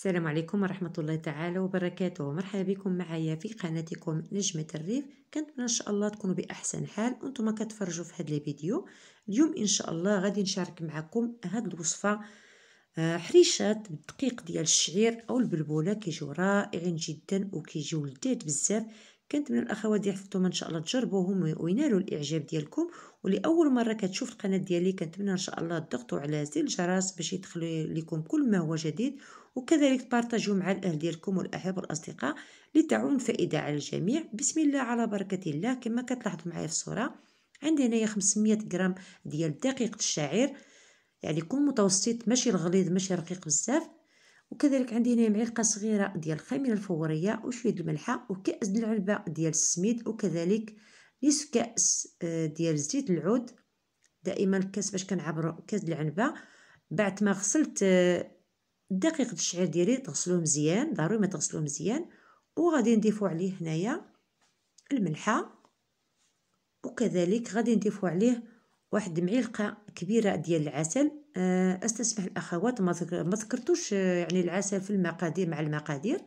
السلام عليكم ورحمة الله تعالى وبركاته مرحبا بكم معايا في قناتكم نجمة الريف كنتمنى إن شاء الله تكونوا بأحسن حال وانتم كتفرجوا في هذا الفيديو اليوم إن شاء الله غادي نشارك معكم هاد الوصفة آه، حريشات بالدقيق ديال الشعير أو البلبولة كيجيو رائعين جدا وكيجوا لذيذ بزاف كنتمنى الاخوات ديال حفظتهم ان شاء الله تجربوهم وينالوا الاعجاب ديالكم ولاول مره كتشوف القناه ديالي كنتمنى ان شاء الله تضغطوا على زر الجرس باش يدخل لكم كل ما هو جديد وكذلك تبارطاجوا مع الاهل ديالكم والاحباب والاصدقاء لتعم فائده على الجميع بسم الله على بركه الله كما كتلاحظوا معايا في الصوره عندي هنايا 500 غرام ديال دقيق الشعير يعني يكون متوسط ماشي الغليظ ماشي رقيق بزاف وكذلك عندي هنا معلقه صغيره ديال الخميره الفوريه وشويه الملحه وكاس العلبه ديال السميد وكذلك نصف كاس آه، ديال زيت العود دائما الكاس باش كنعبر كاس العنبه بعد ما غسلت آه، دقيق الشعير ديالي تغسلوه مزيان ضروري ما تغسلوه مزيان وغادي نضيفو عليه هنايا الملحه وكذلك غادي نضيفو عليه واحد معلقه كبيرة ديال العسل آه، أستسمح الأخوات ما ذكرتوش آه، يعني العسل في المقادير مع المقادير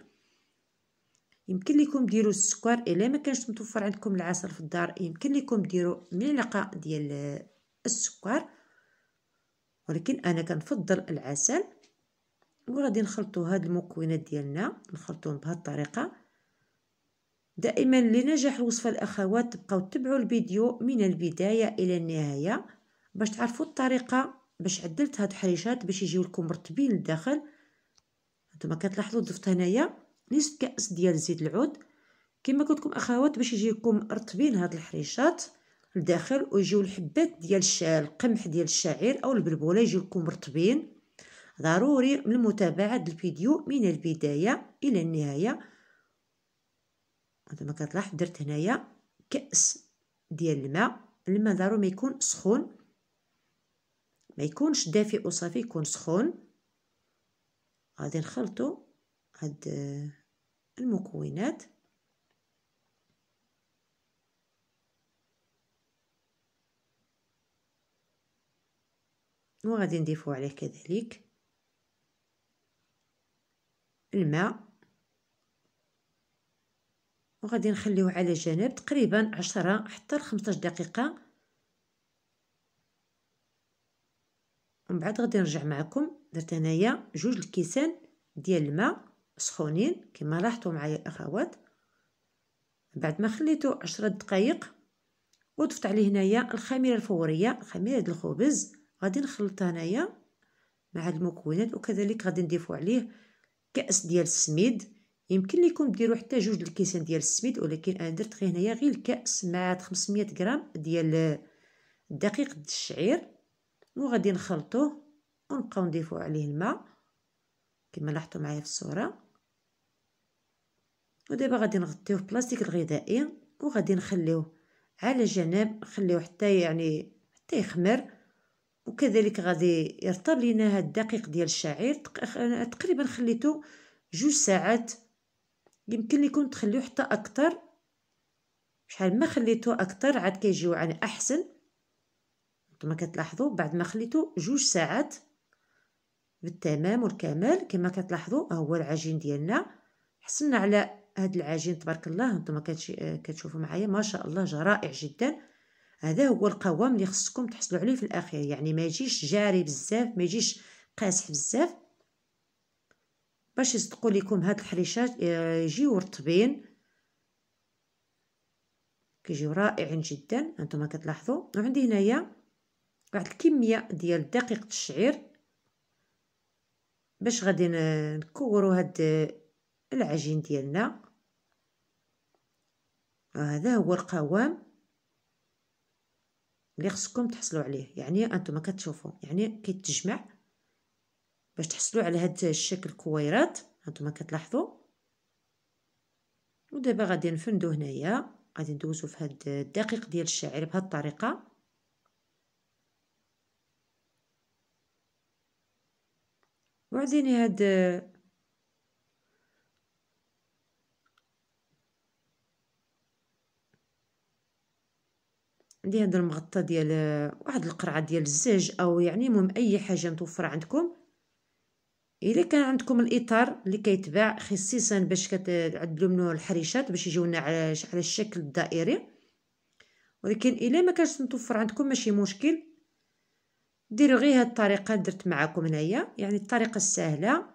يمكن لكم ديروا السكر الا ما كانش متوفر عندكم العسل في الدار يمكن لكم ديروا ملعقه ديال آه، السكر ولكن انا كنفضل العسل وغادي نخلطوا هاد المكونات ديالنا نخلطوهم بهاد الطريقه دائما لنجاح الوصفه الاخوات تبقاو تتبعوا الفيديو من البدايه الى النهايه باش تعرفوا الطريقه باش عدلت هاد الحريشات باش يجيو لكم مرتبين للداخل نتوما كتلاحظوا ضفت هنايا نصف كاس ديال زيت العود كما قلت لكم اخوات باش يجيكم مرتبين هاد الحريشات لداخل ويجيو الحبات ديال الشعير القمح ديال الشعير او البلبوله لكم مرتبين ضروري من متابعه الفيديو من البدايه الى النهايه هانتوما كتلاحظ درت هنايا كاس ديال الماء الماء ضروري ما يكون سخون ما يكونش دافئ وصافي يكون سخون غادي نخلطو هاد آه، المكونات وغادي نضيفو عليه كذلك الماء وغادي نخليوه على جنب تقريبا عشرة حتى 15 دقيقه ومن بعد غادي نرجع معكم درت هنايا جوج الكيسان ديال الماء سخونين كما لاحظتوا معايا الاخوات بعد ما خليته عشرة دقائق وضفت عليه هنايا الخميره الفوريه خميره ديال الخبز غادي نخلطها هنايا مع المكونات وكذلك غادي نضيفوا عليه كاس ديال السميد يمكن لكم ديروا حتى جوج الكيسان ديال السميد ولكن انا درت غير هنايا غير الكاس مع 500 غرام ديال دقيق الشعير وغادي نخلطوه ونبقاو نضيفو عليه الماء كما لاحظتوا معايا في الصوره ودابا غادي نغطيوه بلاستيك الغذائي وغادي نخليوه على جنب نخليوه حتى يعني حتى يخمر وكذلك غادي يرطب لينا هاد الدقيق ديال الشعير تقريبا خليته جوج ساعات يمكن ليكم تخليوه حتى اكثر شحال ما خليتوه اكثر عاد كيجيو عن احسن كما كتلاحظوا بعد ما خليته جوج ساعات بالتمام والكمال كما كتلاحظوا هو العجين ديالنا حصلنا على هذا العجين تبارك الله نتوما كتشوفوا معايا ما شاء الله رائع جدا هذا هو القوام اللي خصكم تحصلوا عليه في الاخير يعني ما يجيش جاري بزاف ما يجيش قاسح بزاف باش يصدقوا لكم هاد الحريشات آه، يجيو رطبين كيجيو رائعين جدا هانتوما كتلاحظوا وعندي هنايا واحد الكميه ديال دقيق الشعير باش غادي نكورو هاد العجين ديالنا هذا هو القوام اللي خصكم تحصلوا عليه يعني انتم كتشوفوا يعني كيتجمع باش تحصلوا على هاد الشكل كويرات انتم كتلاحظوا ودابا غادي نفندو هنايا غادي ندوزو في هاد الدقيق ديال الشعير بهاد الطريقه عاوديني هاد عندي هاد المغطى ديال واحد القرعه ديال الزاج او يعني المهم اي حاجه متوفره عندكم الا كان عندكم الاطار اللي كيتباع خصيصا باش كتعدلوا منه الحريشات باش يجيونا على على الشكل الدائري ولكن الا ما كانش متوفر عندكم ماشي مشكل ديروا غير هاد الطريقه درت معكم هنايا يعني الطريقه السهله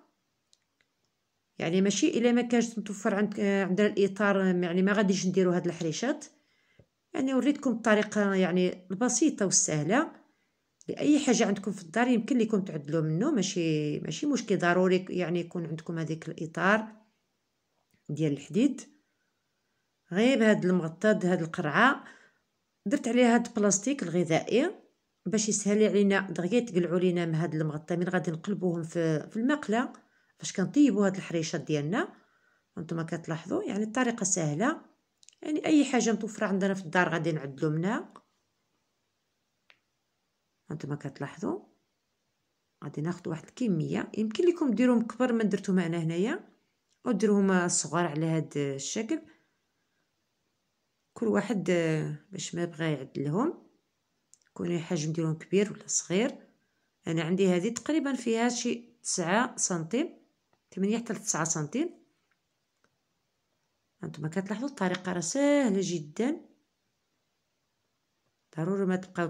يعني ماشي الا ما كانش متوفر عند عندنا الاطار يعني ما غاديش نديروا هاد الحريشات يعني وريتكم الطريقه يعني البسيطه والسهله لاي حاجه عندكم في الدار يمكن ليكم تعدلوا منه ماشي ماشي مشكل ضروري يعني يكون عندكم هذيك الاطار ديال الحديد غير بهاد المغطى هاد القرعه درت عليها هاد البلاستيك الغذائي باش يسهل علينا دغيا تقلعوا لينا من هاد المغطى من غادي نقلبوهم في في المقله فاش كنطيبوا هاد الحريشات ديالنا هانتوما كتلاحظوا يعني الطريقه سهله يعني اي حاجه متوفره عندنا في الدار غادي نعدلو منها هانتوما كتلاحظوا غادي ناخذ واحد الكميه يمكن لكم ديروهم كبر ما درتو معنا هنايا وديروهم صغار على هاد الشكل كل واحد باش ما بغى يعدلهم كون الحجم ديالهم كبير ولا صغير انا عندي هذه تقريبا فيها شي تسعة سنتيم ثمانية حتى لتسعة سنتيم هانتوما كتلاحظوا الطريقه راه سهله جدا ضروري ما تبقاو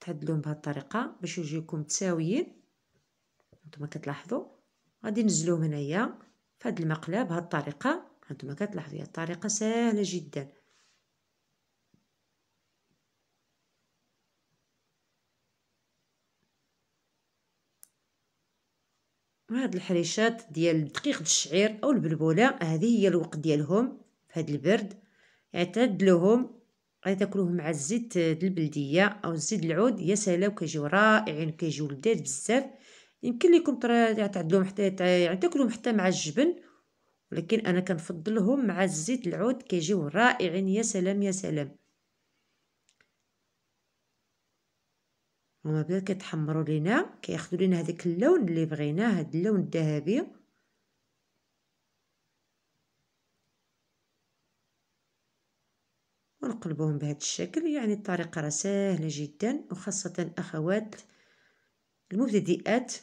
تعدلوهم بهاد الطريقه باش يجيكم متساويين هانتوما كتلاحظوا غادي نزلوهم هنايا فهاد المقلاه بهاد الطريقه هانتوما كتلاحظوا هي الطريقه سهله جدا وهاد الحريشات ديال دقيق الشعير او البلبوله هذه هي الوقت ديالهم في هاد البرد اعتدلوهم غادي تاكلوهم مع الزيت البلديه او الزيت العود يا سلام كيجيو رائعين كيجيو لذيذ بزاف يمكن لكم تعدلوهم حتى يعني تاكلوهم حتى مع الجبن ولكن انا كنفضلهم مع الزيت العود كيجيو رائعين يا سلام يا سلام هما بداو كيتحمروا لينا كياخذوا لينا هذاك اللون اللي بغيناه هذا اللون الذهبي ونقلبوهم بهذا الشكل يعني الطريقه راه سهله جدا وخاصه اخوات المبتدئات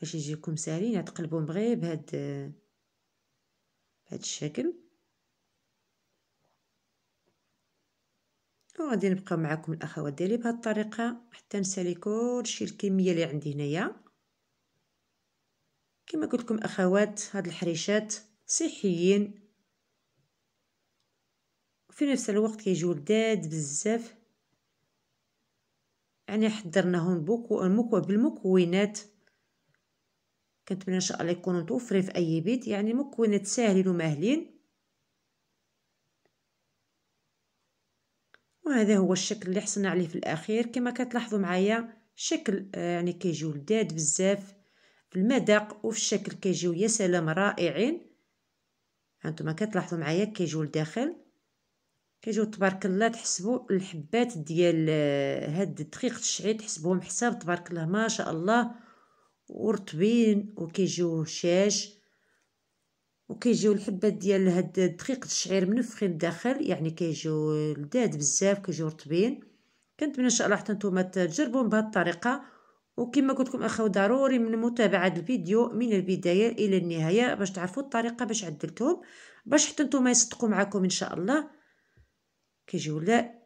باش يجيكم ساهلين تقلبوهم غير بهاد بهاد الشكل وغادي نبقى معكم الاخوات ديالي بهذه الطريقه حتى نسالي كلشي الكميه اللي عندي هنايا كما قلت لكم اخوات هاد الحريشات صحيين في نفس الوقت كيجيو لذاد بزاف يعني حضرناهم بوكو المكو بالمكونات كنتمنى ان شاء الله يكونوا متوفرين في اي بيت يعني مكونات ساهلين ومهلين وهذا هو الشكل اللي حصلنا عليه في الاخير كما كتلاحظوا معايا شكل آه، يعني كيجيو لداد بزاف في المذاق وفي الشكل كيجيو يا سلام رائعين هانتوما كتلاحظوا معايا كيجيو لداخل كيجيو تبارك الله تحسبوا الحبات ديال آه، هاد دقيق الشعير تحسبوهم حساب تبارك الله ما شاء الله ورطبين وكيجيو شاش وكيجيو الحبات ديال هاد دقيق الشعير منفخين الداخل يعني كيجيو لداد بزاف كيجيو رطبين كنتمنى ان شاء الله حتى نتوما تجربوهم بهاد الطريقه وكما قلت لكم اخو ضروري من متابعه الفيديو من البدايه الى النهايه باش تعرفوا الطريقه باش عدلتهم باش حتى نتوما يصدقوا معكم ان شاء الله كيجيو لا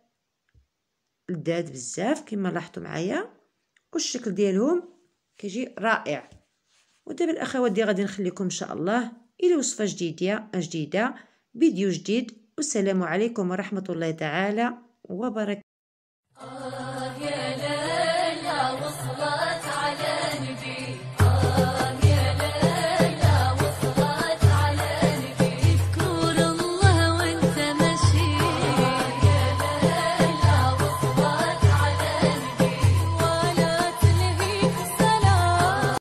لداد بزاف كما لاحظتوا معايا والشكل ديالهم كيجي رائع ودابا الاخوات دي غادي نخليكم ان شاء الله إلى وصفة جديدة جديدة فيديو جديد والسلام عليكم ورحمة الله تعالى وبركاته